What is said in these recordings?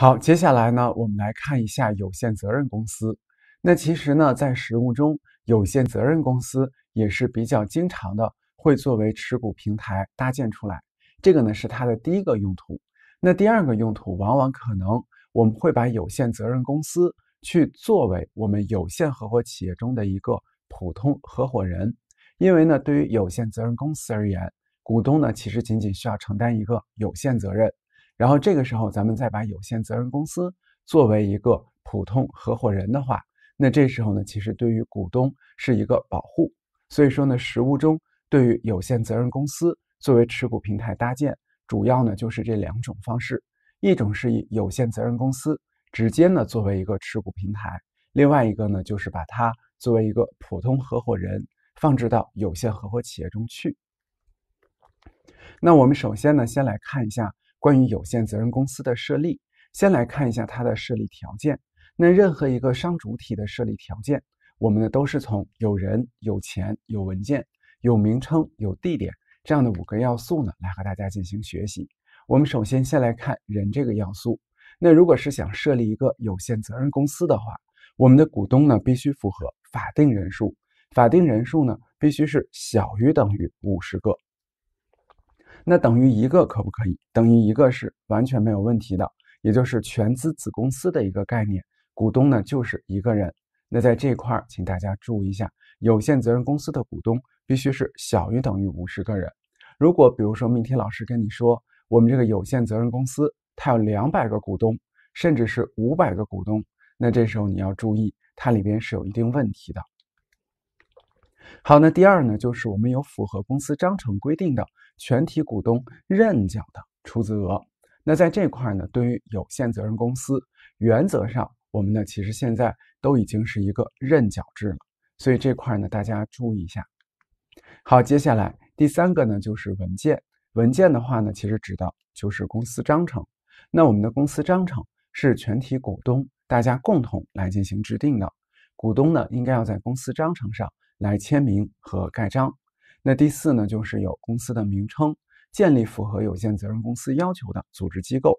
好，接下来呢，我们来看一下有限责任公司。那其实呢，在实务中，有限责任公司也是比较经常的会作为持股平台搭建出来。这个呢是它的第一个用途。那第二个用途，往往可能我们会把有限责任公司去作为我们有限合伙企业中的一个普通合伙人，因为呢，对于有限责任公司而言，股东呢其实仅仅需要承担一个有限责任。然后这个时候，咱们再把有限责任公司作为一个普通合伙人的话，那这时候呢，其实对于股东是一个保护。所以说呢，实务中对于有限责任公司作为持股平台搭建，主要呢就是这两种方式：一种是以有限责任公司直接呢作为一个持股平台；另外一个呢就是把它作为一个普通合伙人放置到有限合伙企业中去。那我们首先呢，先来看一下。关于有限责任公司的设立，先来看一下它的设立条件。那任何一个商主体的设立条件，我们呢都是从有人、有钱、有文件、有名称、有地点这样的五个要素呢来和大家进行学习。我们首先先来看人这个要素。那如果是想设立一个有限责任公司的话，我们的股东呢必须符合法定人数，法定人数呢必须是小于等于五十个。那等于一个可不可以？等于一个是完全没有问题的，也就是全资子公司的一个概念，股东呢就是一个人。那在这块儿，请大家注意一下，有限责任公司的股东必须是小于等于五十个人。如果比如说命题老师跟你说，我们这个有限责任公司它有两百个股东，甚至是五百个股东，那这时候你要注意，它里边是有一定问题的。好，那第二呢，就是我们有符合公司章程规定的。全体股东认缴的出资额，那在这块儿呢，对于有限责任公司，原则上我们呢，其实现在都已经是一个认缴制了，所以这块儿呢，大家注意一下。好，接下来第三个呢，就是文件。文件的话呢，其实指的就是公司章程。那我们的公司章程是全体股东大家共同来进行制定的，股东呢，应该要在公司章程上来签名和盖章。那第四呢，就是有公司的名称，建立符合有限责任公司要求的组织机构。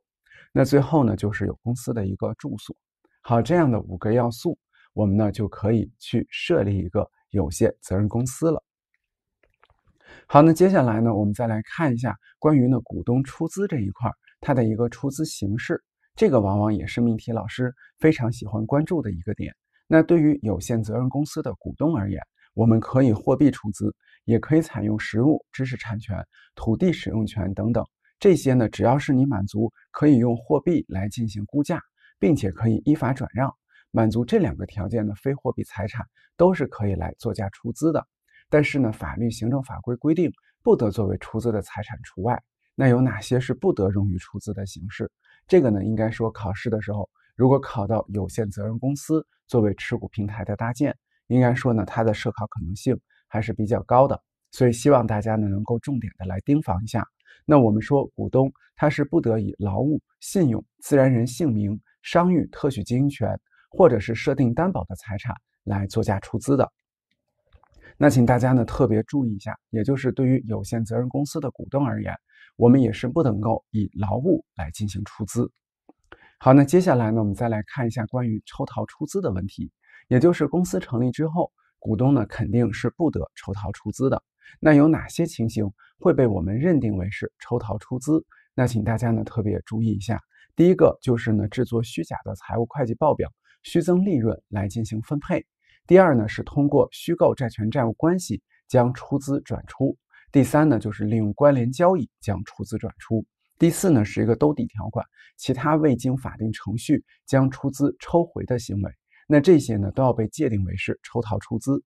那最后呢，就是有公司的一个住所。好，这样的五个要素，我们呢就可以去设立一个有限责任公司了。好，那接下来呢，我们再来看一下关于呢股东出资这一块，它的一个出资形式。这个往往也是命题老师非常喜欢关注的一个点。那对于有限责任公司的股东而言，我们可以货币出资。也可以采用实物、知识产权、土地使用权等等。这些呢，只要是你满足可以用货币来进行估价，并且可以依法转让，满足这两个条件的非货币财产，都是可以来作价出资的。但是呢，法律、行政法规规定不得作为出资的财产除外。那有哪些是不得用于出资的形式？这个呢，应该说考试的时候，如果考到有限责任公司作为持股平台的搭建，应该说呢，它的设考可能性。还是比较高的，所以希望大家呢能够重点的来盯防一下。那我们说，股东他是不得以劳务、信用、自然人姓名、商誉、特许经营权或者是设定担保的财产来作价出资的。那请大家呢特别注意一下，也就是对于有限责任公司的股东而言，我们也是不能够以劳务来进行出资。好，那接下来呢，我们再来看一下关于抽逃出资的问题，也就是公司成立之后。股东呢肯定是不得抽逃出资的。那有哪些情形会被我们认定为是抽逃出资？那请大家呢特别注意一下。第一个就是呢制作虚假的财务会计报表，虚增利润来进行分配；第二呢是通过虚构债权债务关系将出资转出；第三呢就是利用关联交易将出资转出；第四呢是一个兜底条款，其他未经法定程序将出资抽回的行为。那这些呢，都要被界定为是抽逃出资。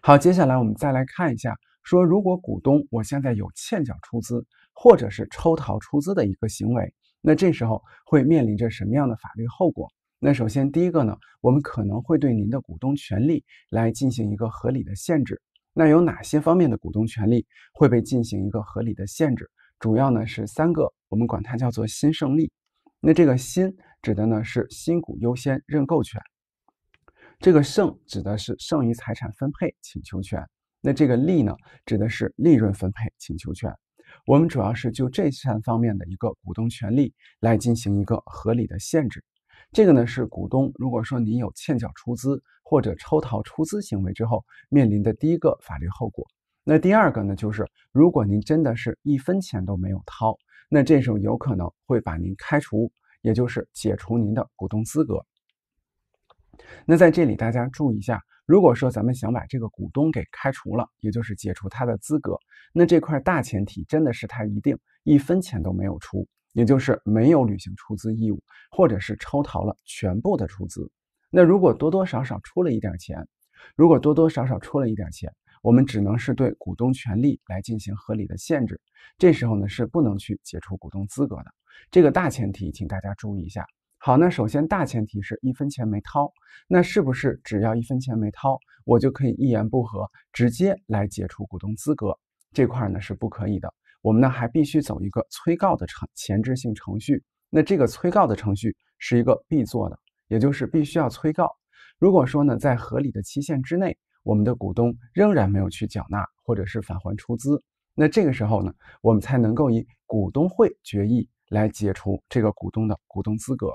好，接下来我们再来看一下，说如果股东我现在有欠缴出资，或者是抽逃出资的一个行为，那这时候会面临着什么样的法律后果？那首先第一个呢，我们可能会对您的股东权利来进行一个合理的限制。那有哪些方面的股东权利会被进行一个合理的限制？主要呢是三个，我们管它叫做新胜利。那这个新。指的呢是新股优先认购权，这个剩指的是剩余财产分配请求权，那这个利呢指的是利润分配请求权。我们主要是就这三方面的一个股东权利来进行一个合理的限制。这个呢是股东，如果说您有欠缴出资或者抽逃出资行为之后面临的第一个法律后果。那第二个呢就是，如果您真的是一分钱都没有掏，那这时候有可能会把您开除。也就是解除您的股东资格。那在这里大家注意一下，如果说咱们想把这个股东给开除了，也就是解除他的资格，那这块大前提真的是他一定一分钱都没有出，也就是没有履行出资义务，或者是抽逃了全部的出资。那如果多多少少出了一点钱，如果多多少少出了一点钱，我们只能是对股东权利来进行合理的限制，这时候呢是不能去解除股东资格的。这个大前提，请大家注意一下。好，那首先大前提是，一分钱没掏，那是不是只要一分钱没掏，我就可以一言不合直接来解除股东资格？这块呢是不可以的。我们呢还必须走一个催告的程前置性程序。那这个催告的程序是一个必做的，也就是必须要催告。如果说呢，在合理的期限之内，我们的股东仍然没有去缴纳或者是返还出资，那这个时候呢，我们才能够以股东会决议。来解除这个股东的股东资格，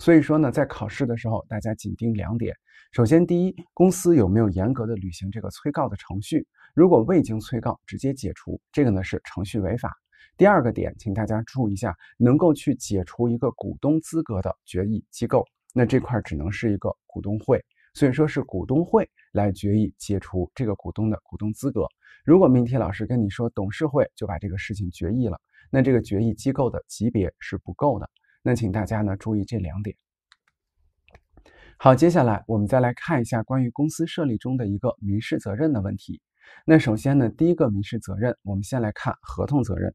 所以说呢，在考试的时候，大家紧盯两点。首先，第一，公司有没有严格的履行这个催告的程序？如果未经催告直接解除，这个呢是程序违法。第二个点，请大家注意一下，能够去解除一个股东资格的决议机构，那这块儿只能是一个股东会，所以说是股东会来决议解除这个股东的股东资格。如果命题老师跟你说董事会就把这个事情决议了。那这个决议机构的级别是不够的。那请大家呢注意这两点。好，接下来我们再来看一下关于公司设立中的一个民事责任的问题。那首先呢，第一个民事责任，我们先来看合同责任。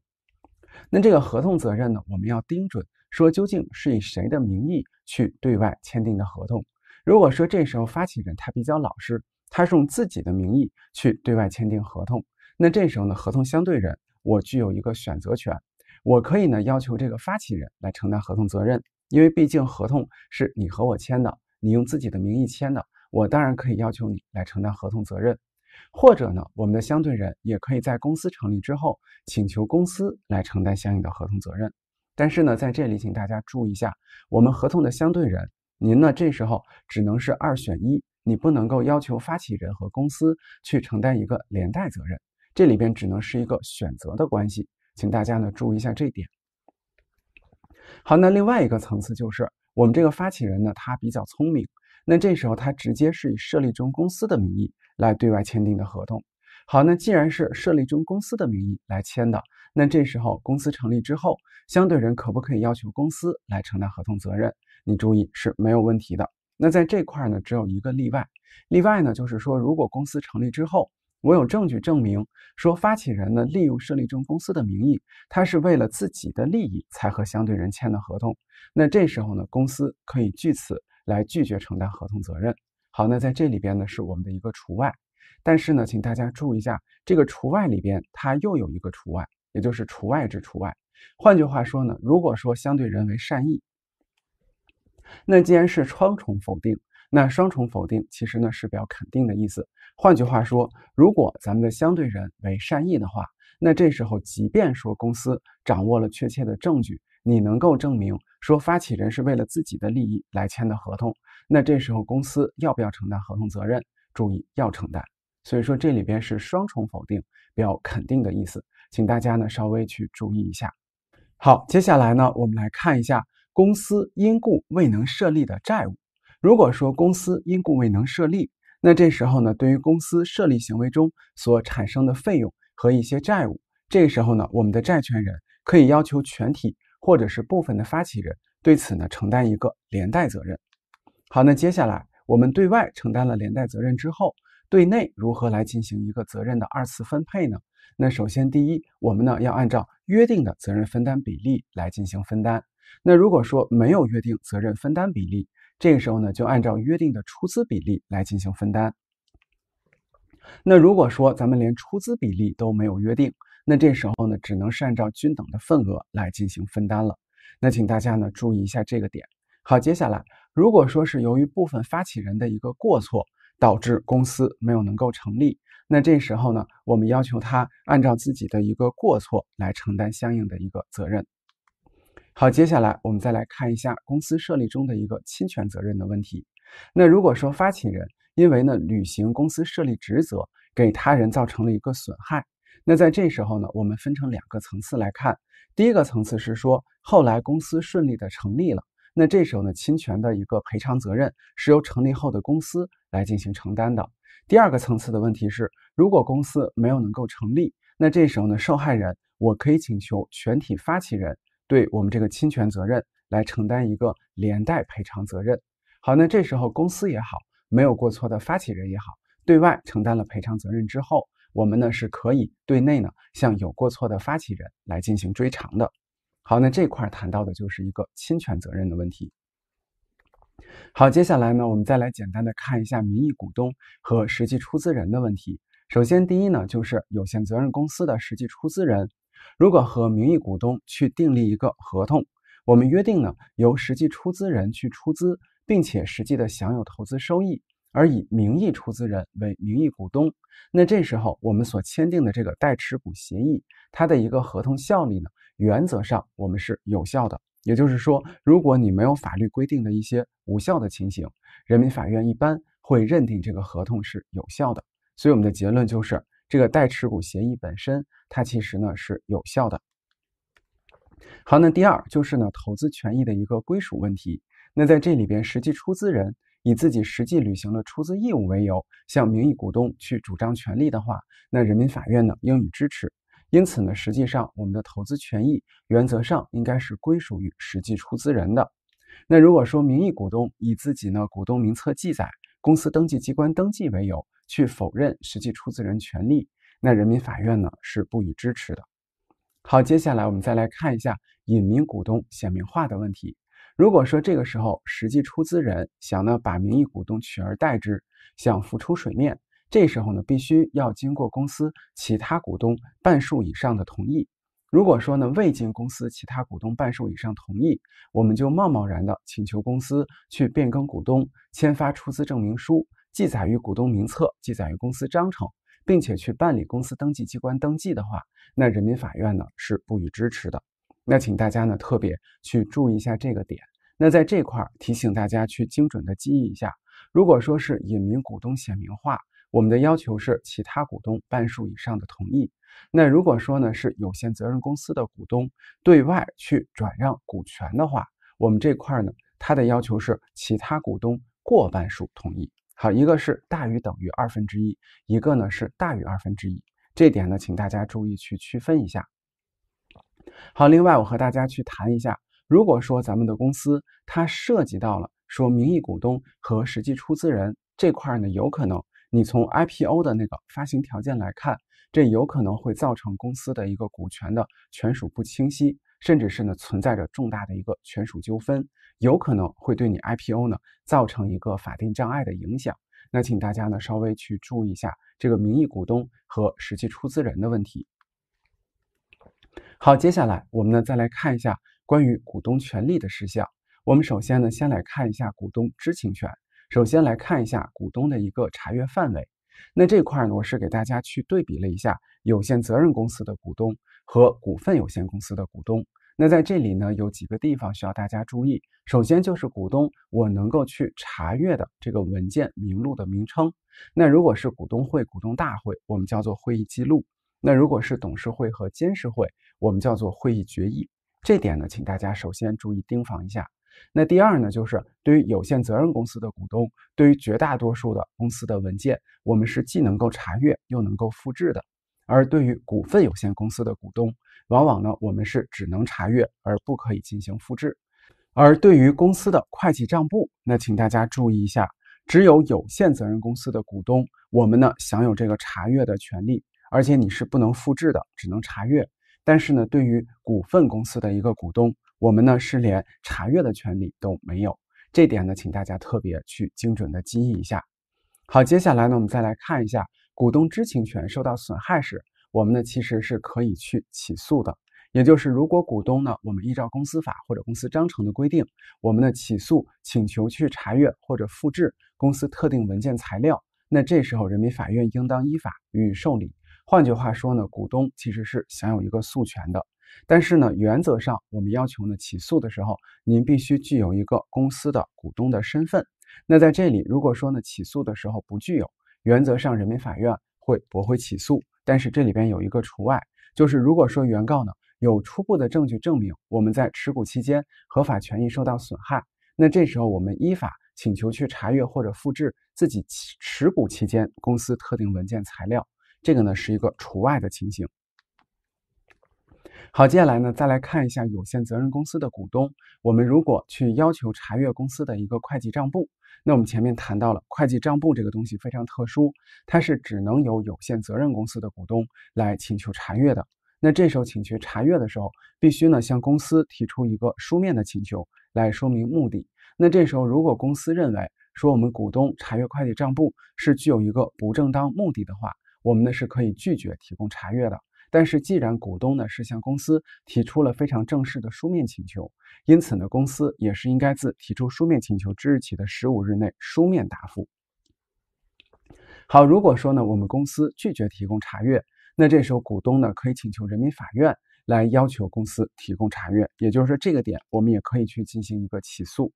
那这个合同责任呢，我们要盯准，说究竟是以谁的名义去对外签订的合同。如果说这时候发起人他比较老实，他是用自己的名义去对外签订合同，那这时候呢，合同相对人我具有一个选择权。我可以呢要求这个发起人来承担合同责任，因为毕竟合同是你和我签的，你用自己的名义签的，我当然可以要求你来承担合同责任。或者呢，我们的相对人也可以在公司成立之后请求公司来承担相应的合同责任。但是呢，在这里请大家注意一下，我们合同的相对人，您呢这时候只能是二选一，你不能够要求发起人和公司去承担一个连带责任，这里边只能是一个选择的关系。请大家呢注意一下这点。好，那另外一个层次就是，我们这个发起人呢，他比较聪明，那这时候他直接是以设立中公司的名义来对外签订的合同。好，那既然是设立中公司的名义来签的，那这时候公司成立之后，相对人可不可以要求公司来承担合同责任？你注意是没有问题的。那在这块儿呢，只有一个例外，例外呢就是说，如果公司成立之后。我有证据证明，说发起人呢利用设立证公司的名义，他是为了自己的利益才和相对人签的合同。那这时候呢，公司可以据此来拒绝承担合同责任。好，那在这里边呢是我们的一个除外，但是呢，请大家注意一下，这个除外里边它又有一个除外，也就是除外之除外。换句话说呢，如果说相对人为善意，那既然是双重否定，那双重否定其实呢是表肯定的意思。换句话说，如果咱们的相对人为善意的话，那这时候即便说公司掌握了确切的证据，你能够证明说发起人是为了自己的利益来签的合同，那这时候公司要不要承担合同责任？注意要承担。所以说这里边是双重否定表肯定的意思，请大家呢稍微去注意一下。好，接下来呢我们来看一下公司因故未能设立的债务。如果说公司因故未能设立，那这时候呢，对于公司设立行为中所产生的费用和一些债务，这时候呢，我们的债权人可以要求全体或者是部分的发起人对此呢承担一个连带责任。好，那接下来我们对外承担了连带责任之后，对内如何来进行一个责任的二次分配呢？那首先第一，我们呢要按照约定的责任分担比例来进行分担。那如果说没有约定责任分担比例，这个时候呢，就按照约定的出资比例来进行分担。那如果说咱们连出资比例都没有约定，那这时候呢，只能是按照均等的份额来进行分担了。那请大家呢注意一下这个点。好，接下来如果说是由于部分发起人的一个过错导致公司没有能够成立，那这时候呢，我们要求他按照自己的一个过错来承担相应的一个责任。好，接下来我们再来看一下公司设立中的一个侵权责任的问题。那如果说发起人因为呢履行公司设立职责给他人造成了一个损害，那在这时候呢，我们分成两个层次来看。第一个层次是说，后来公司顺利的成立了，那这时候呢，侵权的一个赔偿责任是由成立后的公司来进行承担的。第二个层次的问题是，如果公司没有能够成立，那这时候呢，受害人我可以请求全体发起人。对我们这个侵权责任来承担一个连带赔偿责任。好，那这时候公司也好，没有过错的发起人也好，对外承担了赔偿责任之后，我们呢是可以对内呢向有过错的发起人来进行追偿的。好，那这块谈到的就是一个侵权责任的问题。好，接下来呢，我们再来简单的看一下名义股东和实际出资人的问题。首先，第一呢，就是有限责任公司的实际出资人。如果和名义股东去订立一个合同，我们约定呢，由实际出资人去出资，并且实际的享有投资收益，而以名义出资人为名义股东，那这时候我们所签订的这个代持股协议，它的一个合同效力呢，原则上我们是有效的。也就是说，如果你没有法律规定的一些无效的情形，人民法院一般会认定这个合同是有效的。所以，我们的结论就是。这个代持股协议本身，它其实呢是有效的。好，那第二就是呢，投资权益的一个归属问题。那在这里边，实际出资人以自己实际履行了出资义务为由，向名义股东去主张权利的话，那人民法院呢应予支持。因此呢，实际上我们的投资权益原则上应该是归属于实际出资人的。那如果说名义股东以自己呢股东名册记载、公司登记机关登记为由，去否认实际出资人权利，那人民法院呢是不予支持的。好，接下来我们再来看一下隐名股东显名化的问题。如果说这个时候实际出资人想呢把名义股东取而代之，想浮出水面，这时候呢必须要经过公司其他股东半数以上的同意。如果说呢未经公司其他股东半数以上同意，我们就贸贸然的请求公司去变更股东，签发出资证明书。记载于股东名册，记载于公司章程，并且去办理公司登记机关登记的话，那人民法院呢是不予支持的。那请大家呢特别去注意一下这个点。那在这块儿提醒大家去精准的记忆一下：如果说是隐名股东显名化，我们的要求是其他股东半数以上的同意；那如果说呢是有限责任公司的股东对外去转让股权的话，我们这块儿呢它的要求是其他股东过半数同意。好，一个是大于等于二分之一，一个呢是大于二分之一，这点呢，请大家注意去区分一下。好，另外我和大家去谈一下，如果说咱们的公司它涉及到了说名义股东和实际出资人这块呢，有可能你从 IPO 的那个发行条件来看，这有可能会造成公司的一个股权的权属不清晰。甚至是呢存在着重大的一个权属纠纷，有可能会对你 IPO 呢造成一个法定障碍的影响。那请大家呢稍微去注意一下这个名义股东和实际出资人的问题。好，接下来我们呢再来看一下关于股东权利的事项。我们首先呢先来看一下股东知情权，首先来看一下股东的一个查阅范围。那这块呢我是给大家去对比了一下有限责任公司的股东。和股份有限公司的股东，那在这里呢，有几个地方需要大家注意。首先就是股东，我能够去查阅的这个文件名录的名称。那如果是股东会、股东大会，我们叫做会议记录；那如果是董事会和监事会，我们叫做会议决议。这点呢，请大家首先注意盯防一下。那第二呢，就是对于有限责任公司的股东，对于绝大多数的公司的文件，我们是既能够查阅又能够复制的。而对于股份有限公司的股东，往往呢，我们是只能查阅而不可以进行复制；而对于公司的会计账簿，那请大家注意一下，只有有限责任公司的股东，我们呢享有这个查阅的权利，而且你是不能复制的，只能查阅。但是呢，对于股份公司的一个股东，我们呢是连查阅的权利都没有。这点呢，请大家特别去精准的记忆一下。好，接下来呢，我们再来看一下。股东知情权受到损害时，我们呢其实是可以去起诉的。也就是如果股东呢，我们依照公司法或者公司章程的规定，我们的起诉请求去查阅或者复制公司特定文件材料，那这时候人民法院应当依法予以受理。换句话说呢，股东其实是享有一个诉权的。但是呢，原则上我们要求呢起诉的时候，您必须具有一个公司的股东的身份。那在这里，如果说呢起诉的时候不具有，原则上，人民法院会驳回起诉，但是这里边有一个除外，就是如果说原告呢有初步的证据证明我们在持股期间合法权益受到损害，那这时候我们依法请求去查阅或者复制自己持持股期间公司特定文件材料，这个呢是一个除外的情形。好，接下来呢，再来看一下有限责任公司的股东。我们如果去要求查阅公司的一个会计账簿，那我们前面谈到了会计账簿这个东西非常特殊，它是只能由有限责任公司的股东来请求查阅的。那这时候请求查阅的时候，必须呢向公司提出一个书面的请求来说明目的。那这时候如果公司认为说我们股东查阅会计账簿是具有一个不正当目的的话，我们呢是可以拒绝提供查阅的。但是，既然股东呢是向公司提出了非常正式的书面请求，因此呢，公司也是应该自提出书面请求之日起的十五日内书面答复。好，如果说呢我们公司拒绝提供查阅，那这时候股东呢可以请求人民法院来要求公司提供查阅，也就是说这个点我们也可以去进行一个起诉。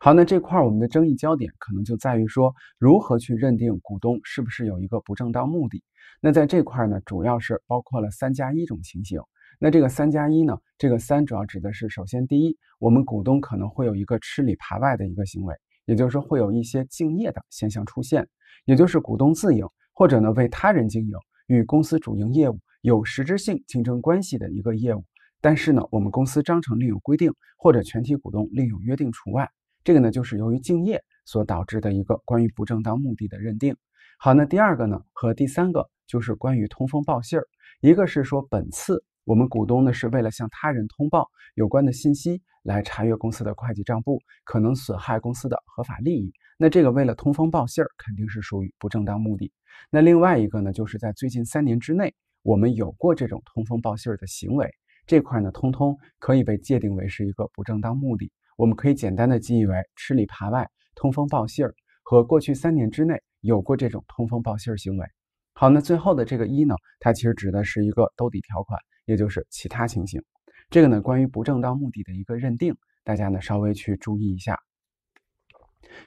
好，那这块儿我们的争议焦点可能就在于说，如何去认定股东是不是有一个不正当目的？那在这块儿呢，主要是包括了三加一种情形。那这个三加一呢，这个三主要指的是，首先第一，我们股东可能会有一个吃里扒外的一个行为，也就是说会有一些竞业的现象出现，也就是股东自营或者呢为他人经营与公司主营业务有实质性竞争关系的一个业务。但是呢，我们公司章程另有规定，或者全体股东另有约定除外。这个呢，就是由于敬业所导致的一个关于不正当目的的认定。好，那第二个呢，和第三个就是关于通风报信儿。一个是说，本次我们股东呢是为了向他人通报有关的信息，来查阅公司的会计账簿，可能损害公司的合法利益。那这个为了通风报信儿，肯定是属于不正当目的。那另外一个呢，就是在最近三年之内，我们有过这种通风报信儿的行为。这块呢，通通可以被界定为是一个不正当目的。我们可以简单的记忆为吃里扒外、通风报信儿和过去三年之内有过这种通风报信儿行为。好，那最后的这个一呢，它其实指的是一个兜底条款，也就是其他情形。这个呢，关于不正当目的的一个认定，大家呢稍微去注意一下。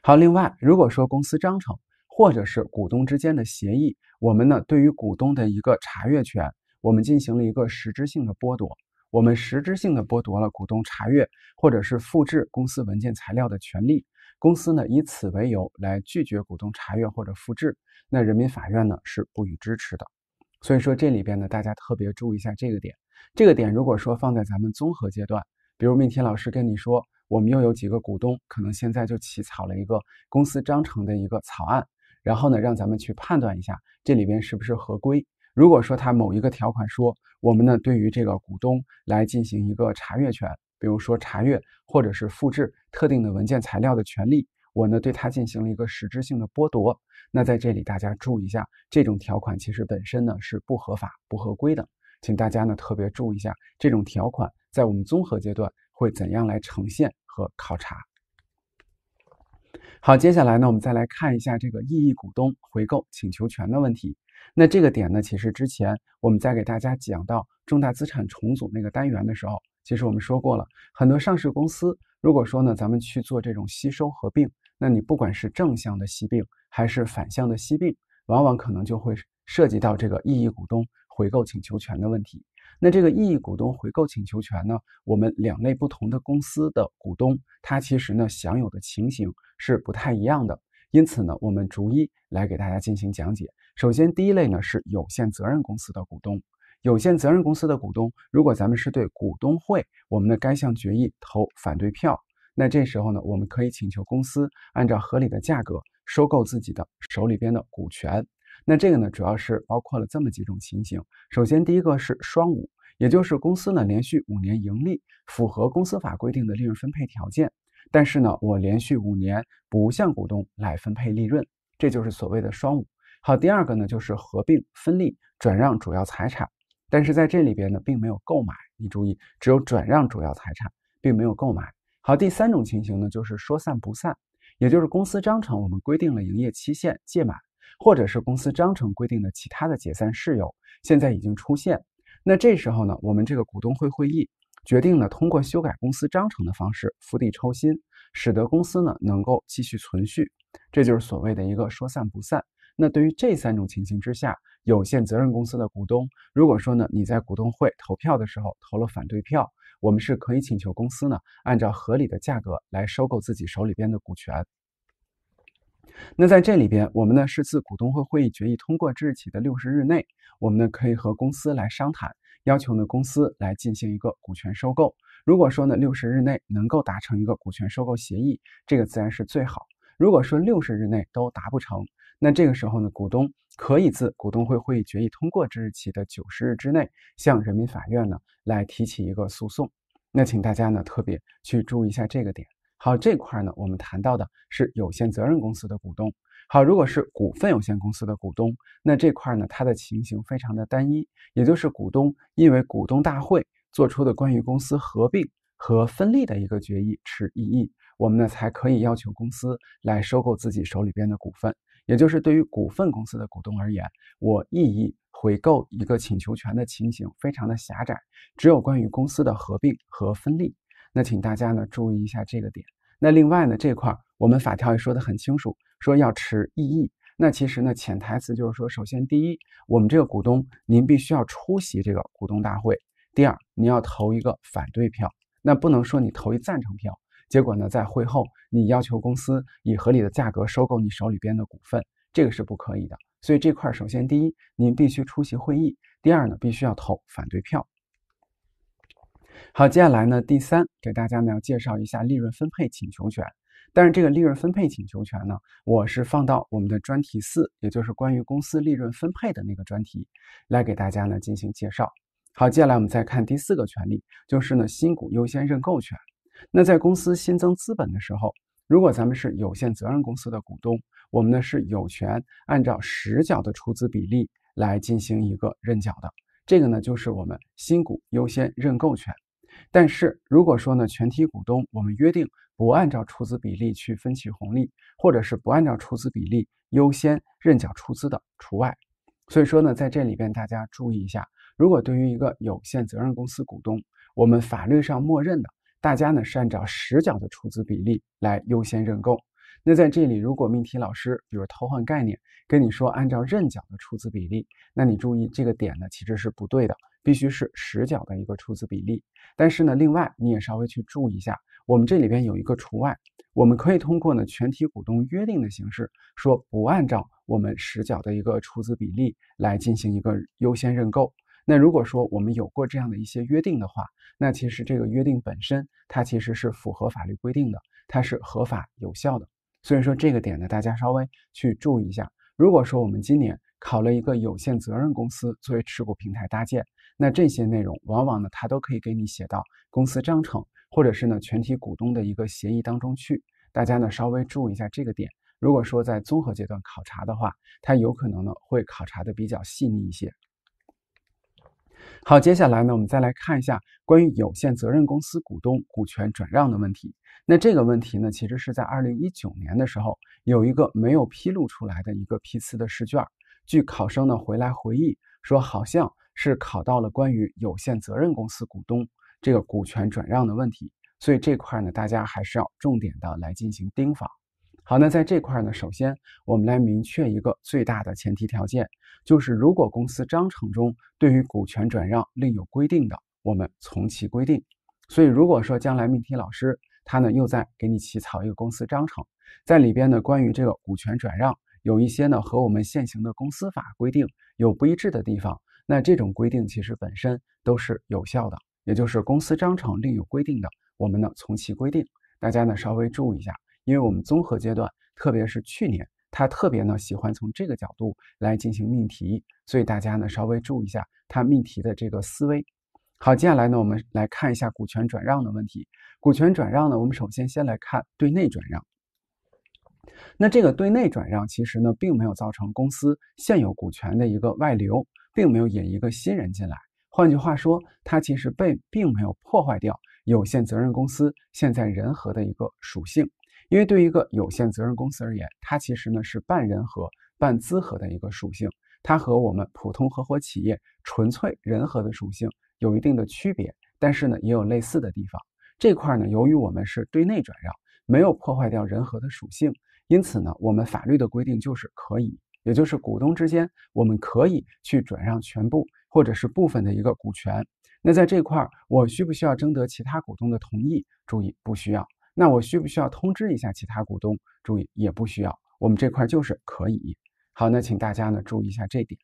好，另外如果说公司章程或者是股东之间的协议，我们呢对于股东的一个查阅权，我们进行了一个实质性的剥夺。我们实质性的剥夺了股东查阅或者是复制公司文件材料的权利，公司呢以此为由来拒绝股东查阅或者复制，那人民法院呢是不予支持的。所以说这里边呢大家特别注意一下这个点，这个点如果说放在咱们综合阶段，比如明天老师跟你说，我们又有几个股东可能现在就起草了一个公司章程的一个草案，然后呢让咱们去判断一下这里边是不是合规。如果说他某一个条款说我们呢对于这个股东来进行一个查阅权，比如说查阅或者是复制特定的文件材料的权利，我呢对他进行了一个实质性的剥夺。那在这里大家注意一下，这种条款其实本身呢是不合法、不合规的，请大家呢特别注意一下这种条款在我们综合阶段会怎样来呈现和考察。好，接下来呢我们再来看一下这个异议股东回购请求权的问题。那这个点呢，其实之前我们在给大家讲到重大资产重组那个单元的时候，其实我们说过了，很多上市公司如果说呢，咱们去做这种吸收合并，那你不管是正向的吸并还是反向的吸并，往往可能就会涉及到这个异议股东回购请求权的问题。那这个异议股东回购请求权呢，我们两类不同的公司的股东，他其实呢享有的情形是不太一样的，因此呢，我们逐一来给大家进行讲解。首先，第一类呢是有限责任公司的股东。有限责任公司的股东，如果咱们是对股东会我们的该项决议投反对票，那这时候呢，我们可以请求公司按照合理的价格收购自己的手里边的股权。那这个呢，主要是包括了这么几种情形。首先，第一个是双五，也就是公司呢连续五年盈利，符合公司法规定的利润分配条件，但是呢，我连续五年不向股东来分配利润，这就是所谓的双五。好，第二个呢就是合并、分立、转让主要财产，但是在这里边呢，并没有购买，你注意，只有转让主要财产，并没有购买。好，第三种情形呢，就是说散不散，也就是公司章程我们规定了营业期限届满，或者是公司章程规定的其他的解散事由现在已经出现，那这时候呢，我们这个股东会会议决定呢，通过修改公司章程的方式，釜底抽薪，使得公司呢能够继续存续，这就是所谓的一个说散不散。那对于这三种情形之下，有限责任公司的股东，如果说呢你在股东会投票的时候投了反对票，我们是可以请求公司呢按照合理的价格来收购自己手里边的股权。那在这里边，我们呢是自股东会会议决议通过之日起的六十日内，我们呢可以和公司来商谈，要求呢公司来进行一个股权收购。如果说呢六十日内能够达成一个股权收购协议，这个自然是最好。如果说六十日内都达不成，那这个时候呢，股东可以自股东会会议决议通过之日起的九十日之内，向人民法院呢来提起一个诉讼。那请大家呢特别去注意一下这个点。好，这块儿呢我们谈到的是有限责任公司的股东。好，如果是股份有限公司的股东，那这块儿呢它的情形非常的单一，也就是股东因为股东大会做出的关于公司合并和分立的一个决议持异议，我们呢才可以要求公司来收购自己手里边的股份。也就是对于股份公司的股东而言，我异议回购一个请求权的情形非常的狭窄，只有关于公司的合并和分立。那请大家呢注意一下这个点。那另外呢这块儿，我们法条也说的很清楚，说要持异议。那其实呢潜台词就是说，首先第一，我们这个股东您必须要出席这个股东大会；第二，你要投一个反对票，那不能说你投一赞成票。结果呢，在会后你要求公司以合理的价格收购你手里边的股份，这个是不可以的。所以这块儿，首先第一，您必须出席会议；第二呢，必须要投反对票。好，接下来呢，第三给大家呢要介绍一下利润分配请求权。但是这个利润分配请求权呢，我是放到我们的专题四，也就是关于公司利润分配的那个专题来给大家呢进行介绍。好，接下来我们再看第四个权利，就是呢新股优先认购权。那在公司新增资本的时候，如果咱们是有限责任公司的股东，我们呢是有权按照实缴的出资比例来进行一个认缴的。这个呢就是我们新股优先认购权。但是如果说呢全体股东我们约定不按照出资比例去分取红利，或者是不按照出资比例优先认缴出资的除外。所以说呢在这里边大家注意一下，如果对于一个有限责任公司股东，我们法律上默认的。大家呢是按照实缴的出资比例来优先认购。那在这里，如果命题老师比如偷换概念，跟你说按照认缴的出资比例，那你注意这个点呢其实是不对的，必须是实缴的一个出资比例。但是呢，另外你也稍微去注意一下，我们这里边有一个除外，我们可以通过呢全体股东约定的形式，说不按照我们实缴的一个出资比例来进行一个优先认购。那如果说我们有过这样的一些约定的话，那其实这个约定本身它其实是符合法律规定的，它是合法有效的。所以说这个点呢，大家稍微去注意一下。如果说我们今年考了一个有限责任公司作为持股平台搭建，那这些内容往往呢，它都可以给你写到公司章程或者是呢全体股东的一个协议当中去。大家呢稍微注意一下这个点。如果说在综合阶段考察的话，它有可能呢会考察的比较细腻一些。好，接下来呢，我们再来看一下关于有限责任公司股东股权转让的问题。那这个问题呢，其实是在二零一九年的时候，有一个没有披露出来的一个批次的试卷。据考生呢回来回忆说，好像是考到了关于有限责任公司股东这个股权转让的问题。所以这块呢，大家还是要重点的来进行盯防。好，那在这块呢，首先我们来明确一个最大的前提条件，就是如果公司章程中对于股权转让另有规定的，我们从其规定。所以，如果说将来命题老师他呢又在给你起草一个公司章程，在里边呢关于这个股权转让有一些呢和我们现行的公司法规定有不一致的地方，那这种规定其实本身都是有效的，也就是公司章程另有规定的，我们呢从其规定。大家呢稍微注意一下。因为我们综合阶段，特别是去年，他特别呢喜欢从这个角度来进行命题，所以大家呢稍微注意一下他命题的这个思维。好，接下来呢我们来看一下股权转让的问题。股权转让呢，我们首先先来看对内转让。那这个对内转让其实呢并没有造成公司现有股权的一个外流，并没有引一个新人进来。换句话说，它其实被并没有破坏掉有限责任公司现在人和的一个属性。因为对一个有限责任公司而言，它其实呢是半人合、半资合的一个属性，它和我们普通合伙企业纯粹人合的属性有一定的区别，但是呢也有类似的地方。这块呢，由于我们是对内转让，没有破坏掉人合的属性，因此呢，我们法律的规定就是可以，也就是股东之间我们可以去转让全部或者是部分的一个股权。那在这块儿，我需不需要征得其他股东的同意？注意，不需要。那我需不需要通知一下其他股东？注意，也不需要，我们这块就是可以。好，那请大家呢注意一下这点。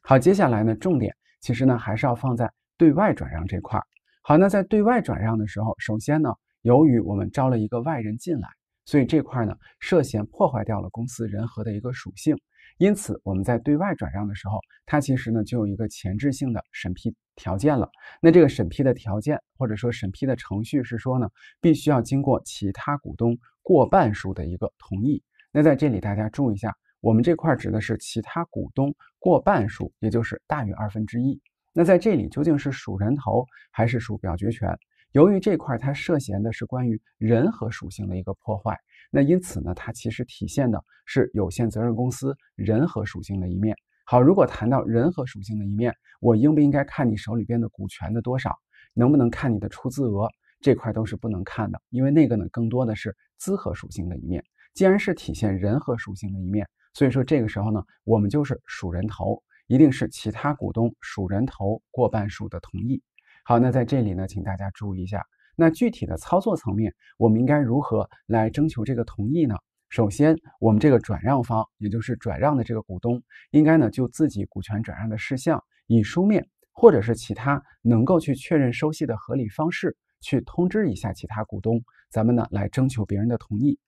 好，接下来呢重点其实呢还是要放在对外转让这块儿。好，那在对外转让的时候，首先呢，由于我们招了一个外人进来，所以这块呢涉嫌破坏掉了公司人和的一个属性。因此，我们在对外转让的时候，它其实呢就有一个前置性的审批条件了。那这个审批的条件或者说审批的程序是说呢，必须要经过其他股东过半数的一个同意。那在这里大家注意一下，我们这块指的是其他股东过半数，也就是大于二分之一。那在这里究竟是数人头还是数表决权？由于这块它涉嫌的是关于人和属性的一个破坏。那因此呢，它其实体现的是有限责任公司人和属性的一面。好，如果谈到人和属性的一面，我应不应该看你手里边的股权的多少？能不能看你的出资额？这块都是不能看的，因为那个呢更多的是资和属性的一面。既然是体现人和属性的一面，所以说这个时候呢，我们就是数人头，一定是其他股东数人头过半数的同意。好，那在这里呢，请大家注意一下。那具体的操作层面，我们应该如何来征求这个同意呢？首先，我们这个转让方，也就是转让的这个股东，应该呢就自己股权转让的事项，以书面或者是其他能够去确认收悉的合理方式，去通知一下其他股东，咱们呢来征求别人的同意。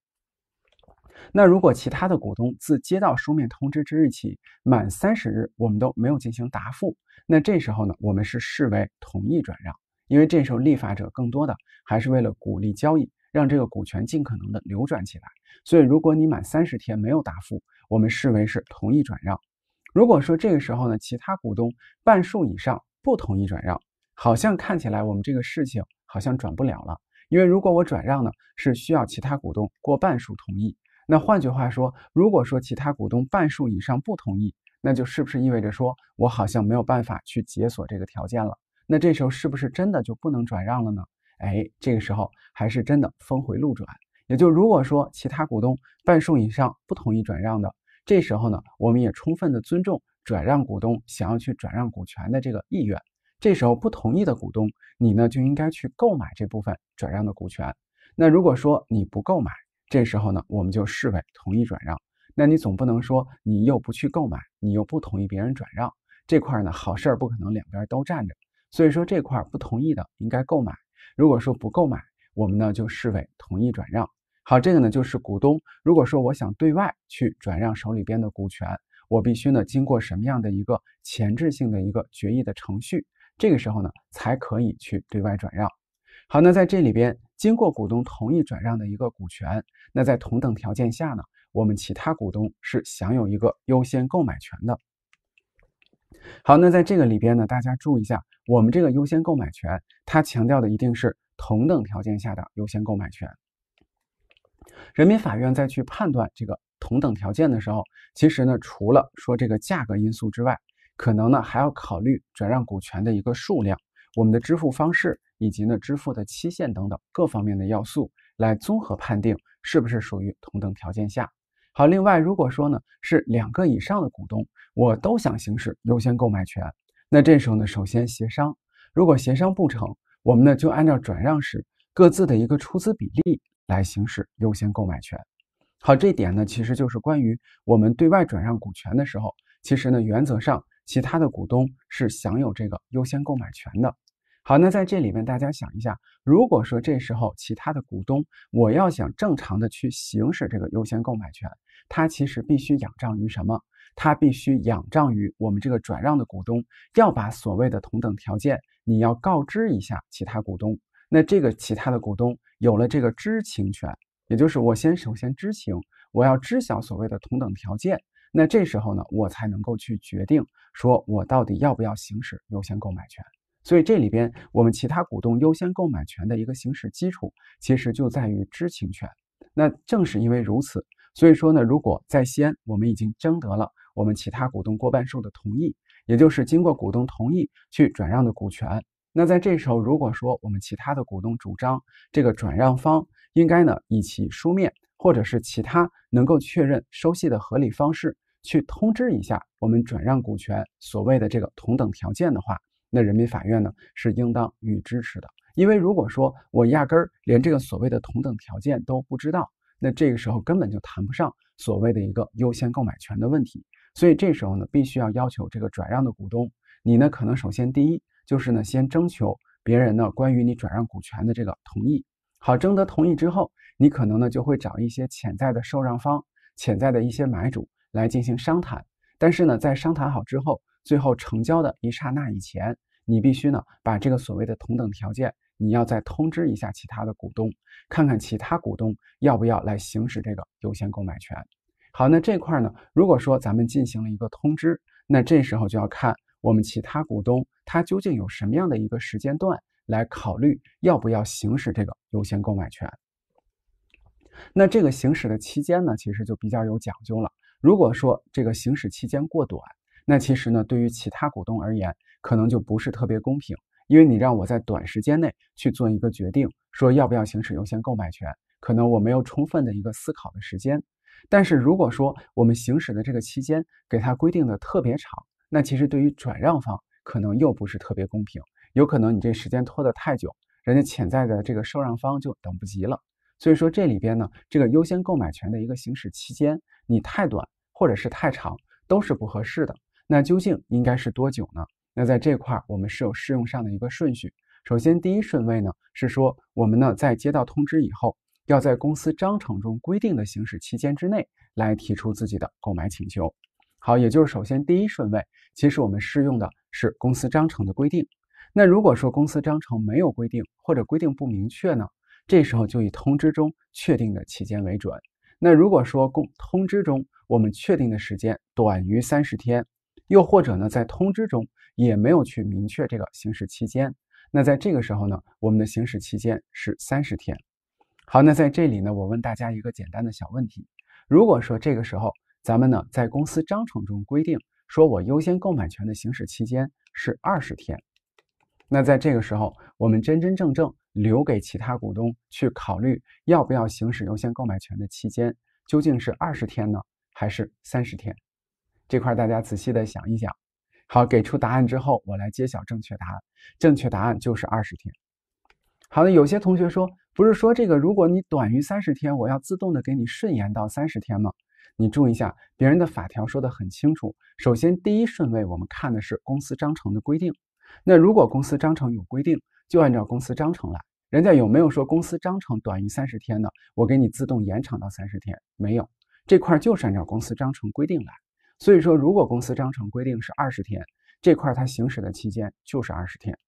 那如果其他的股东自接到书面通知之日起满三十日，我们都没有进行答复，那这时候呢，我们是视为同意转让。因为这时候立法者更多的还是为了鼓励交易，让这个股权尽可能的流转起来。所以，如果你满三十天没有答复，我们视为是同意转让。如果说这个时候呢，其他股东半数以上不同意转让，好像看起来我们这个事情好像转不了了。因为如果我转让呢，是需要其他股东过半数同意。那换句话说，如果说其他股东半数以上不同意，那就是不是意味着说我好像没有办法去解锁这个条件了？那这时候是不是真的就不能转让了呢？哎，这个时候还是真的峰回路转。也就如果说其他股东半数以上不同意转让的，这时候呢，我们也充分的尊重转让股东想要去转让股权的这个意愿。这时候不同意的股东，你呢就应该去购买这部分转让的股权。那如果说你不购买，这时候呢，我们就视为同意转让。那你总不能说你又不去购买，你又不同意别人转让这块呢？好事儿不可能两边都占着。所以说这块不同意的应该购买，如果说不购买，我们呢就视为同意转让。好，这个呢就是股东，如果说我想对外去转让手里边的股权，我必须呢经过什么样的一个前置性的一个决议的程序，这个时候呢才可以去对外转让。好，那在这里边经过股东同意转让的一个股权，那在同等条件下呢，我们其他股东是享有一个优先购买权的。好，那在这个里边呢，大家注意一下，我们这个优先购买权，它强调的一定是同等条件下的优先购买权。人民法院在去判断这个同等条件的时候，其实呢，除了说这个价格因素之外，可能呢还要考虑转让股权的一个数量、我们的支付方式以及呢支付的期限等等各方面的要素，来综合判定是不是属于同等条件下。好，另外如果说呢是两个以上的股东，我都想行使优先购买权，那这时候呢，首先协商，如果协商不成，我们呢就按照转让时各自的一个出资比例来行使优先购买权。好，这点呢其实就是关于我们对外转让股权的时候，其实呢原则上其他的股东是享有这个优先购买权的。好，那在这里面大家想一下，如果说这时候其他的股东，我要想正常的去行使这个优先购买权。他其实必须仰仗于什么？他必须仰仗于我们这个转让的股东要把所谓的同等条件，你要告知一下其他股东。那这个其他的股东有了这个知情权，也就是我先首先知情，我要知晓所谓的同等条件。那这时候呢，我才能够去决定说我到底要不要行使优先购买权。所以这里边我们其他股东优先购买权的一个行使基础，其实就在于知情权。那正是因为如此。所以说呢，如果在先我们已经征得了我们其他股东过半数的同意，也就是经过股东同意去转让的股权，那在这时候如果说我们其他的股东主张这个转让方应该呢以其书面或者是其他能够确认收悉的合理方式去通知一下我们转让股权所谓的这个同等条件的话，那人民法院呢是应当予以支持的，因为如果说我压根儿连这个所谓的同等条件都不知道。那这个时候根本就谈不上所谓的一个优先购买权的问题，所以这时候呢，必须要要求这个转让的股东，你呢可能首先第一就是呢先征求别人呢关于你转让股权的这个同意，好，征得同意之后，你可能呢就会找一些潜在的受让方、潜在的一些买主来进行商谈，但是呢，在商谈好之后，最后成交的一刹那以前，你必须呢把这个所谓的同等条件。你要再通知一下其他的股东，看看其他股东要不要来行使这个优先购买权。好，那这块呢，如果说咱们进行了一个通知，那这时候就要看我们其他股东他究竟有什么样的一个时间段来考虑要不要行使这个优先购买权。那这个行使的期间呢，其实就比较有讲究了。如果说这个行使期间过短，那其实呢，对于其他股东而言，可能就不是特别公平。因为你让我在短时间内去做一个决定，说要不要行使优先购买权，可能我没有充分的一个思考的时间。但是如果说我们行使的这个期间给它规定的特别长，那其实对于转让方可能又不是特别公平，有可能你这时间拖得太久，人家潜在的这个受让方就等不及了。所以说这里边呢，这个优先购买权的一个行使期间，你太短或者是太长都是不合适的。那究竟应该是多久呢？那在这块儿，我们是有适用上的一个顺序。首先，第一顺位呢，是说我们呢在接到通知以后，要在公司章程中规定的行使期间之内来提出自己的购买请求。好，也就是首先第一顺位，其实我们适用的是公司章程的规定。那如果说公司章程没有规定或者规定不明确呢，这时候就以通知中确定的期间为准。那如果说公通知中我们确定的时间短于三十天，又或者呢在通知中。也没有去明确这个行使期间。那在这个时候呢，我们的行使期间是三十天。好，那在这里呢，我问大家一个简单的小问题：如果说这个时候咱们呢在公司章程中规定说我优先购买权的行使期间是二十天，那在这个时候，我们真真正正留给其他股东去考虑要不要行使优先购买权的期间究竟是二十天呢，还是三十天？这块大家仔细的想一想。好，给出答案之后，我来揭晓正确答案。正确答案就是二十天。好，的，有些同学说，不是说这个，如果你短于三十天，我要自动的给你顺延到三十天吗？你注意一下，别人的法条说的很清楚。首先，第一顺位我们看的是公司章程的规定。那如果公司章程有规定，就按照公司章程来。人家有没有说公司章程短于三十天呢？我给你自动延长到三十天？没有，这块就是按照公司章程规定来。所以说，如果公司章程规定是二十天，这块儿它行使的期间就是二十天。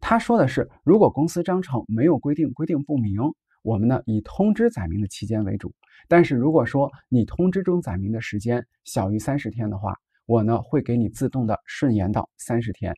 他说的是，如果公司章程没有规定，规定不明，我们呢以通知载明的期间为主。但是如果说你通知中载明的时间小于三十天的话，我呢会给你自动的顺延到三十天。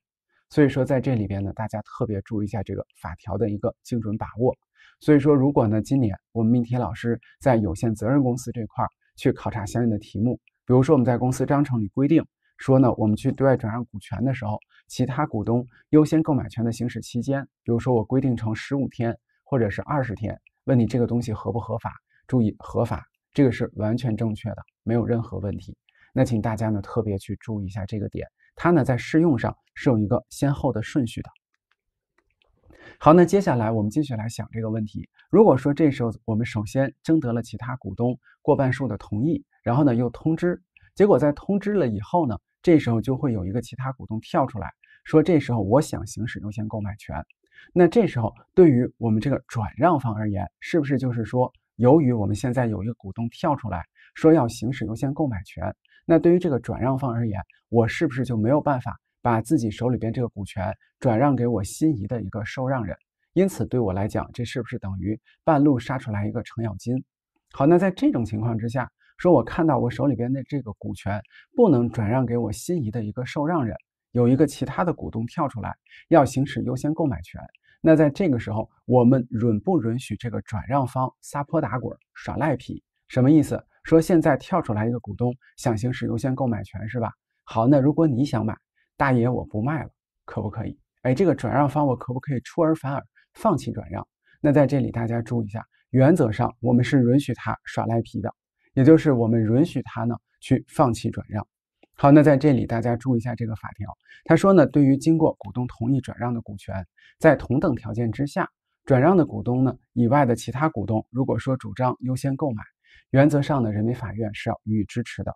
所以说在这里边呢，大家特别注意一下这个法条的一个精准把握。所以说，如果呢今年我们命题老师在有限责任公司这块去考察相应的题目。比如说，我们在公司章程里规定说呢，我们去对外转让股权的时候，其他股东优先购买权的行使期间，比如说我规定成十五天或者是二十天，问你这个东西合不合法？注意，合法，这个是完全正确的，没有任何问题。那请大家呢特别去注意一下这个点，它呢在适用上是有一个先后的顺序的。好，那接下来我们继续来想这个问题。如果说这时候我们首先征得了其他股东。过半数的同意，然后呢又通知，结果在通知了以后呢，这时候就会有一个其他股东跳出来说，这时候我想行使优先购买权。那这时候对于我们这个转让方而言，是不是就是说，由于我们现在有一个股东跳出来说要行使优先购买权，那对于这个转让方而言，我是不是就没有办法把自己手里边这个股权转让给我心仪的一个受让人？因此对我来讲，这是不是等于半路杀出来一个程咬金？好，那在这种情况之下，说我看到我手里边的这个股权不能转让给我心仪的一个受让人，有一个其他的股东跳出来要行使优先购买权。那在这个时候，我们允不允许这个转让方撒泼打滚耍赖皮？什么意思？说现在跳出来一个股东想行使优先购买权是吧？好，那如果你想买，大爷我不卖了，可不可以？哎，这个转让方我可不可以出尔反尔，放弃转让？那在这里大家注意一下。原则上，我们是允许他耍赖皮的，也就是我们允许他呢去放弃转让。好，那在这里大家注意一下这个法条，他说呢，对于经过股东同意转让的股权，在同等条件之下，转让的股东呢以外的其他股东，如果说主张优先购买，原则上呢，人民法院是要予以支持的。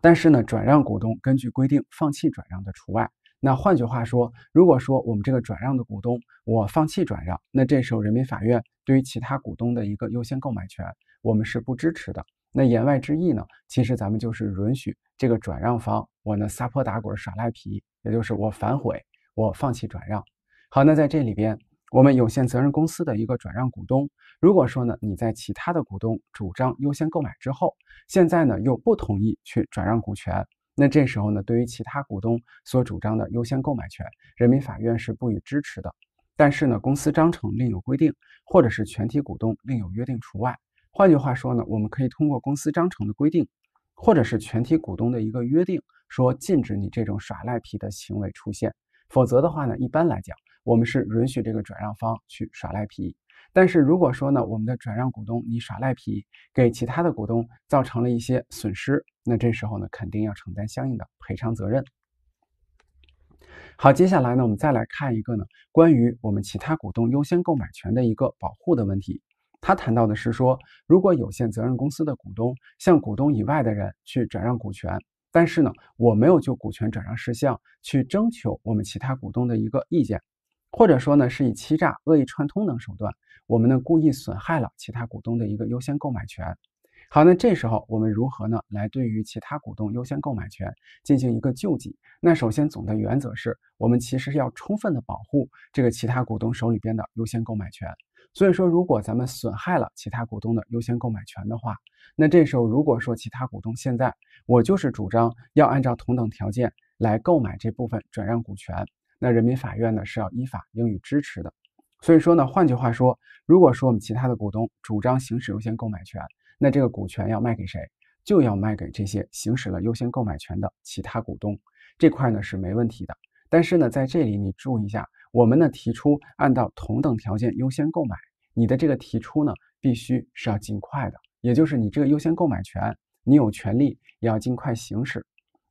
但是呢，转让股东根据规定放弃转让的除外。那换句话说，如果说我们这个转让的股东我放弃转让，那这时候人民法院对于其他股东的一个优先购买权，我们是不支持的。那言外之意呢，其实咱们就是允许这个转让方我呢撒泼打滚耍赖皮，也就是我反悔，我放弃转让。好，那在这里边，我们有限责任公司的一个转让股东，如果说呢你在其他的股东主张优先购买之后，现在呢又不同意去转让股权。那这时候呢，对于其他股东所主张的优先购买权，人民法院是不予支持的。但是呢，公司章程另有规定，或者是全体股东另有约定除外。换句话说呢，我们可以通过公司章程的规定，或者是全体股东的一个约定，说禁止你这种耍赖皮的行为出现。否则的话呢，一般来讲，我们是允许这个转让方去耍赖皮。但是如果说呢，我们的转让股东你耍赖皮，给其他的股东造成了一些损失，那这时候呢，肯定要承担相应的赔偿责任。好，接下来呢，我们再来看一个呢，关于我们其他股东优先购买权的一个保护的问题。他谈到的是说，如果有限责任公司的股东向股东以外的人去转让股权，但是呢，我没有就股权转让事项去征求我们其他股东的一个意见。或者说呢，是以欺诈、恶意串通等手段，我们呢故意损害了其他股东的一个优先购买权。好，那这时候我们如何呢，来对于其他股东优先购买权进行一个救济？那首先总的原则是，我们其实是要充分的保护这个其他股东手里边的优先购买权。所以说，如果咱们损害了其他股东的优先购买权的话，那这时候如果说其他股东现在我就是主张要按照同等条件来购买这部分转让股权。那人民法院呢是要依法应予支持的，所以说呢，换句话说，如果说我们其他的股东主张行使优先购买权，那这个股权要卖给谁，就要卖给这些行使了优先购买权的其他股东，这块呢是没问题的。但是呢，在这里你注意一下，我们呢提出按照同等条件优先购买，你的这个提出呢必须是要尽快的，也就是你这个优先购买权，你有权利也要尽快行使。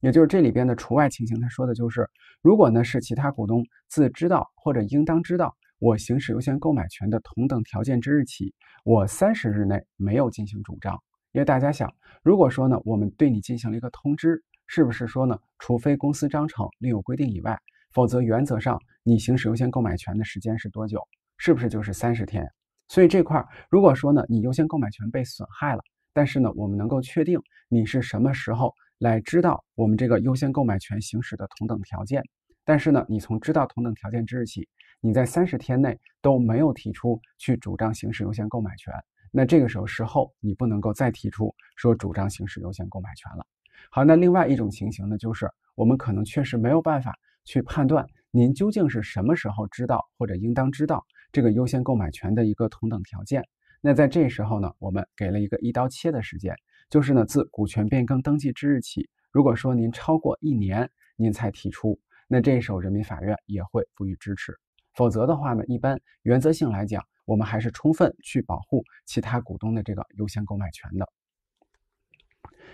也就是这里边的除外情形，他说的就是，如果呢是其他股东自知道或者应当知道我行使优先购买权的同等条件之日起，我三十日内没有进行主张。因为大家想，如果说呢我们对你进行了一个通知，是不是说呢，除非公司章程另有规定以外，否则原则上你行使优先购买权的时间是多久？是不是就是三十天？所以这块儿，如果说呢你优先购买权被损害了，但是呢我们能够确定你是什么时候？来知道我们这个优先购买权行使的同等条件，但是呢，你从知道同等条件之日起，你在三十天内都没有提出去主张行使优先购买权，那这个时候事后你不能够再提出说主张行使优先购买权了。好，那另外一种情形呢，就是我们可能确实没有办法去判断您究竟是什么时候知道或者应当知道这个优先购买权的一个同等条件，那在这时候呢，我们给了一个一刀切的时间。就是呢，自股权变更登记之日起，如果说您超过一年您才提出，那这时候人民法院也会不予支持。否则的话呢，一般原则性来讲，我们还是充分去保护其他股东的这个优先购买权的。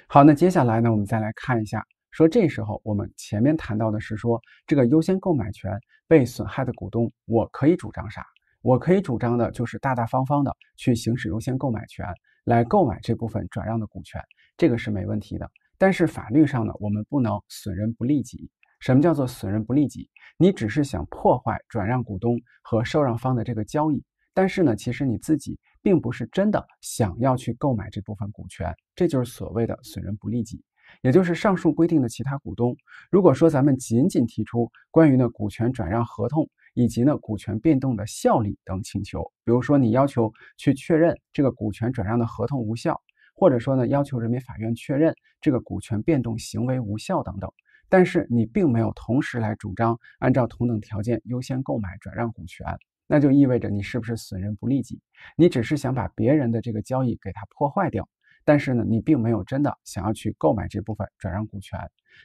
好，那接下来呢，我们再来看一下，说这时候我们前面谈到的是说，这个优先购买权被损害的股东，我可以主张啥？我可以主张的就是大大方方的去行使优先购买权。来购买这部分转让的股权，这个是没问题的。但是法律上呢，我们不能损人不利己。什么叫做损人不利己？你只是想破坏转让股东和受让方的这个交易，但是呢，其实你自己并不是真的想要去购买这部分股权，这就是所谓的损人不利己。也就是上述规定的其他股东，如果说咱们仅仅提出关于呢股权转让合同。以及呢，股权变动的效力等请求，比如说你要求去确认这个股权转让的合同无效，或者说呢，要求人民法院确认这个股权变动行为无效等等。但是你并没有同时来主张按照同等条件优先购买转让股权，那就意味着你是不是损人不利己？你只是想把别人的这个交易给它破坏掉，但是呢，你并没有真的想要去购买这部分转让股权，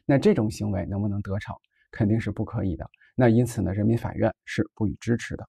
那这种行为能不能得逞？肯定是不可以的。那因此呢，人民法院是不予支持的。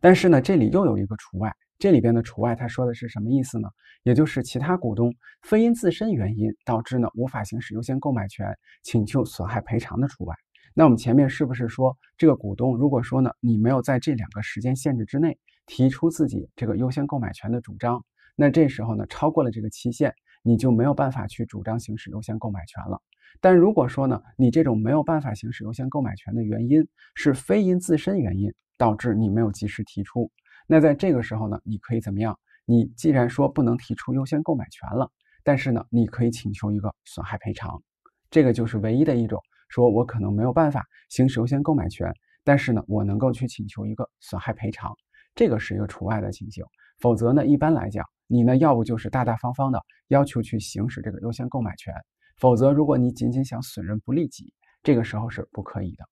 但是呢，这里又有一个除外，这里边的除外，他说的是什么意思呢？也就是其他股东非因自身原因导致呢无法行使优先购买权，请求损害赔偿的除外。那我们前面是不是说，这个股东如果说呢，你没有在这两个时间限制之内提出自己这个优先购买权的主张，那这时候呢，超过了这个期限。你就没有办法去主张行使优先购买权了。但如果说呢，你这种没有办法行使优先购买权的原因是非因自身原因导致你没有及时提出，那在这个时候呢，你可以怎么样？你既然说不能提出优先购买权了，但是呢，你可以请求一个损害赔偿。这个就是唯一的一种，说我可能没有办法行使优先购买权，但是呢，我能够去请求一个损害赔偿，这个是一个除外的情形。否则呢，一般来讲。你呢，要不就是大大方方的要求去行使这个优先购买权，否则如果你仅仅想损人不利己，这个时候是不可以的。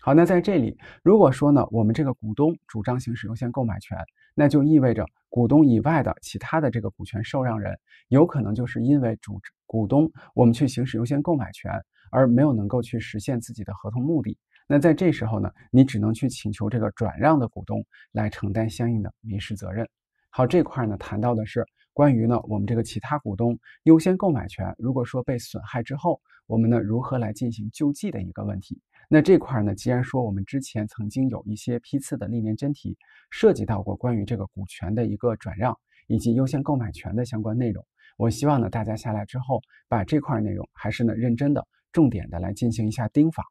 好，那在这里，如果说呢，我们这个股东主张行使优先购买权，那就意味着股东以外的其他的这个股权受让人，有可能就是因为主股东我们去行使优先购买权而没有能够去实现自己的合同目的，那在这时候呢，你只能去请求这个转让的股东来承担相应的民事责任。好，这块呢谈到的是关于呢我们这个其他股东优先购买权，如果说被损害之后，我们呢如何来进行救济的一个问题。那这块呢，既然说我们之前曾经有一些批次的历年真题涉及到过关于这个股权的一个转让以及优先购买权的相关内容，我希望呢大家下来之后把这块内容还是呢认真的、重点的来进行一下盯防。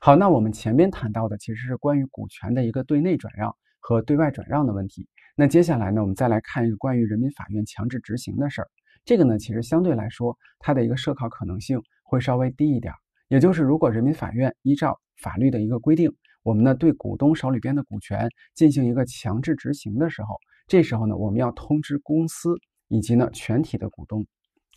好，那我们前面谈到的其实是关于股权的一个对内转让。和对外转让的问题。那接下来呢，我们再来看一个关于人民法院强制执行的事儿。这个呢，其实相对来说，它的一个涉考可能性会稍微低一点。也就是，如果人民法院依照法律的一个规定，我们呢对股东手里边的股权进行一个强制执行的时候，这时候呢，我们要通知公司以及呢全体的股东。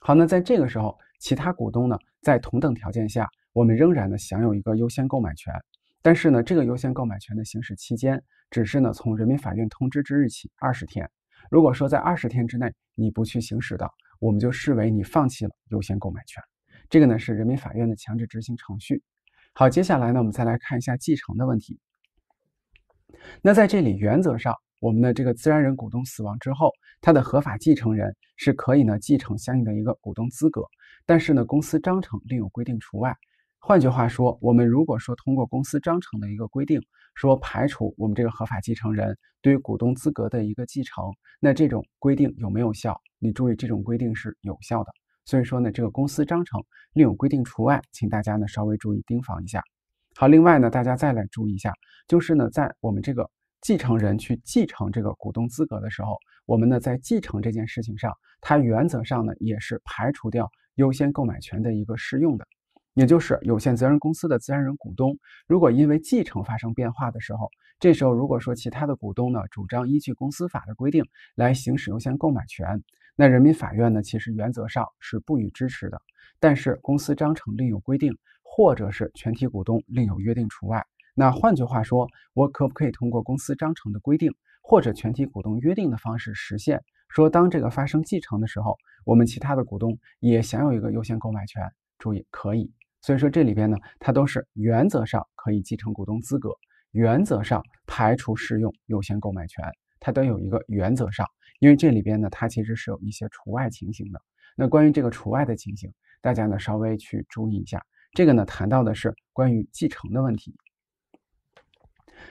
好，那在这个时候，其他股东呢，在同等条件下，我们仍然呢享有一个优先购买权。但是呢，这个优先购买权的行使期间，只是呢从人民法院通知之日起二十天。如果说在二十天之内你不去行使的，我们就视为你放弃了优先购买权。这个呢是人民法院的强制执行程序。好，接下来呢我们再来看一下继承的问题。那在这里原则上，我们的这个自然人股东死亡之后，他的合法继承人是可以呢继承相应的一个股东资格，但是呢公司章程另有规定除外。换句话说，我们如果说通过公司章程的一个规定，说排除我们这个合法继承人对于股东资格的一个继承，那这种规定有没有效？你注意，这种规定是有效的。所以说呢，这个公司章程另有规定除外，请大家呢稍微注意盯防一下。好，另外呢，大家再来注意一下，就是呢，在我们这个继承人去继承这个股东资格的时候，我们呢在继承这件事情上，它原则上呢也是排除掉优先购买权的一个适用的。也就是有限责任公司的自然人股东，如果因为继承发生变化的时候，这时候如果说其他的股东呢主张依据公司法的规定来行使优先购买权，那人民法院呢其实原则上是不予支持的。但是公司章程另有规定，或者是全体股东另有约定除外。那换句话说，我可不可以通过公司章程的规定或者全体股东约定的方式实现，说当这个发生继承的时候，我们其他的股东也享有一个优先购买权。注意，可以。所以说这里边呢，它都是原则上可以继承股东资格，原则上排除适用优先购买权，它都有一个原则上，因为这里边呢，它其实是有一些除外情形的。那关于这个除外的情形，大家呢稍微去注意一下。这个呢谈到的是关于继承的问题。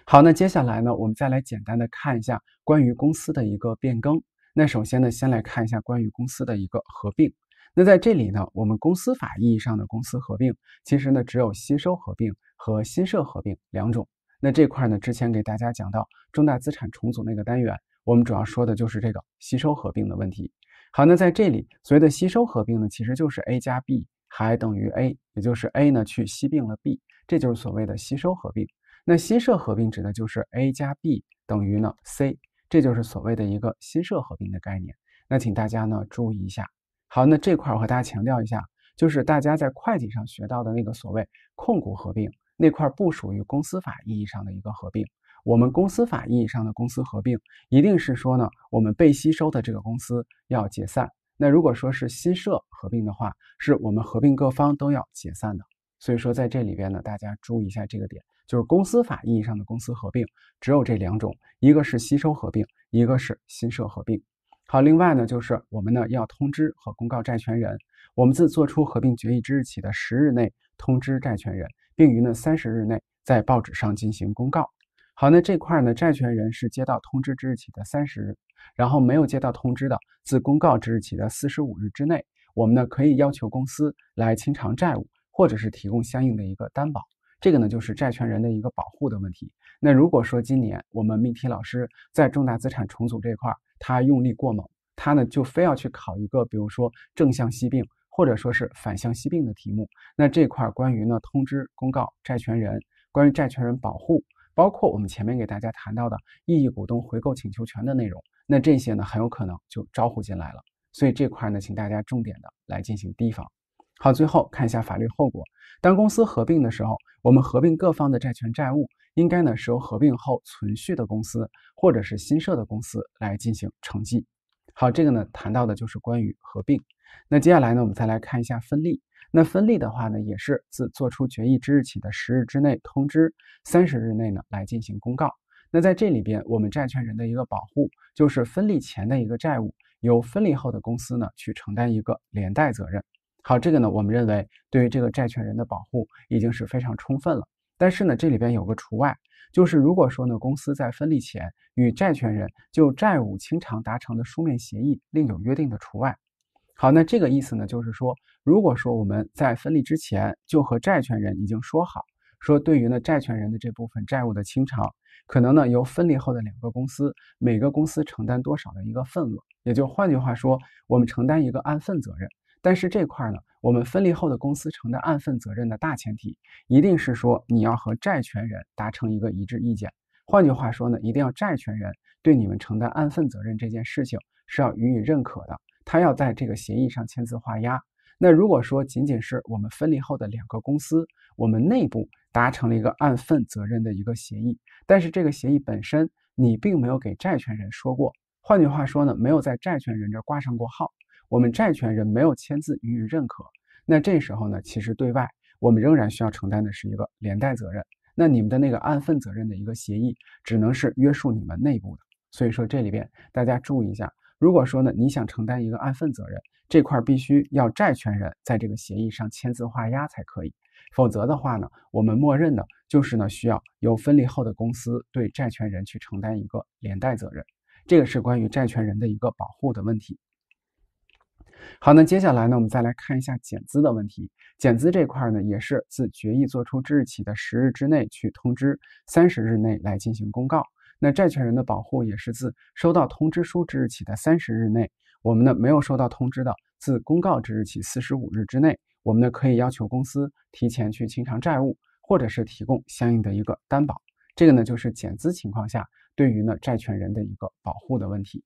好，那接下来呢，我们再来简单的看一下关于公司的一个变更。那首先呢，先来看一下关于公司的一个合并。那在这里呢，我们公司法意义上的公司合并，其实呢只有吸收合并和新设合并两种。那这块呢，之前给大家讲到重大资产重组那个单元，我们主要说的就是这个吸收合并的问题。好，那在这里所谓的吸收合并呢，其实就是 A 加 B 还等于 A，也就是 A 呢去吸并了 B，这就是所谓的吸收合并。那新设合并指的就是 A 加 B 等于呢 C，这就是所谓的一个新设合并的概念。那请大家呢注意一下。好，那这块儿我和大家强调一下，就是大家在会计上学到的那个所谓控股合并那块，不属于公司法意义上的一个合并。我们公司法意义上的公司合并，一定是说呢，我们被吸收的这个公司要解散。那如果说是新设合并的话，是我们合并各方都要解散的。所以说在这里边呢，大家注意一下这个点，就是公司法意义上的公司合并只有这两种，一个是吸收合并，一个是新设合并。好，另外呢，就是我们呢要通知和公告债权人，我们自作出合并决议之日起的十日内通知债权人，并于呢三十日内在报纸上进行公告。好，那这块儿呢，债权人是接到通知之日起的三十日，然后没有接到通知的，自公告之日起的四十五日之内，我们呢可以要求公司来清偿债务，或者是提供相应的一个担保。这个呢，就是债权人的一个保护的问题。那如果说今年我们命题老师在重大资产重组这块儿，他用力过猛，他呢就非要去考一个，比如说正向息并或者说是反向息并的题目。那这块儿关于呢通知公告债权人，关于债权人保护，包括我们前面给大家谈到的异议股东回购请求权的内容，那这些呢很有可能就招呼进来了。所以这块呢，请大家重点的来进行提防。好，最后看一下法律后果。当公司合并的时候，我们合并各方的债权债务，应该呢是由合并后存续的公司或者是新设的公司来进行承继。好，这个呢谈到的就是关于合并。那接下来呢，我们再来看一下分立。那分立的话呢，也是自作出决议之日起的十日之内通知，三十日内呢来进行公告。那在这里边，我们债权人的一个保护，就是分立前的一个债务，由分立后的公司呢去承担一个连带责任。好，这个呢，我们认为对于这个债权人的保护已经是非常充分了。但是呢，这里边有个除外，就是如果说呢，公司在分立前与债权人就债务清偿达成的书面协议另有约定的除外。好，那这个意思呢，就是说，如果说我们在分立之前就和债权人已经说好，说对于呢债权人的这部分债务的清偿，可能呢由分立后的两个公司每个公司承担多少的一个份额，也就换句话说，我们承担一个按份责任。但是这块呢，我们分离后的公司承担按份责任的大前提，一定是说你要和债权人达成一个一致意见。换句话说呢，一定要债权人对你们承担按份责任这件事情是要予以认可的，他要在这个协议上签字画押。那如果说仅仅是我们分离后的两个公司，我们内部达成了一个按份责任的一个协议，但是这个协议本身你并没有给债权人说过，换句话说呢，没有在债权人这挂上过号。我们债权人没有签字予以认可，那这时候呢，其实对外我们仍然需要承担的是一个连带责任。那你们的那个按份责任的一个协议，只能是约束你们内部的。所以说这里边大家注意一下，如果说呢你想承担一个按份责任，这块必须要债权人在这个协议上签字画押才可以，否则的话呢，我们默认的，就是呢需要由分离后的公司对债权人去承担一个连带责任。这个是关于债权人的一个保护的问题。好，那接下来呢，我们再来看一下减资的问题。减资这块呢，也是自决议作出之日起的十日之内去通知，三十日内来进行公告。那债权人的保护也是自收到通知书之日起的三十日内，我们呢没有收到通知的，自公告之日起四十五日之内，我们呢可以要求公司提前去清偿债务，或者是提供相应的一个担保。这个呢就是减资情况下对于呢债权人的一个保护的问题。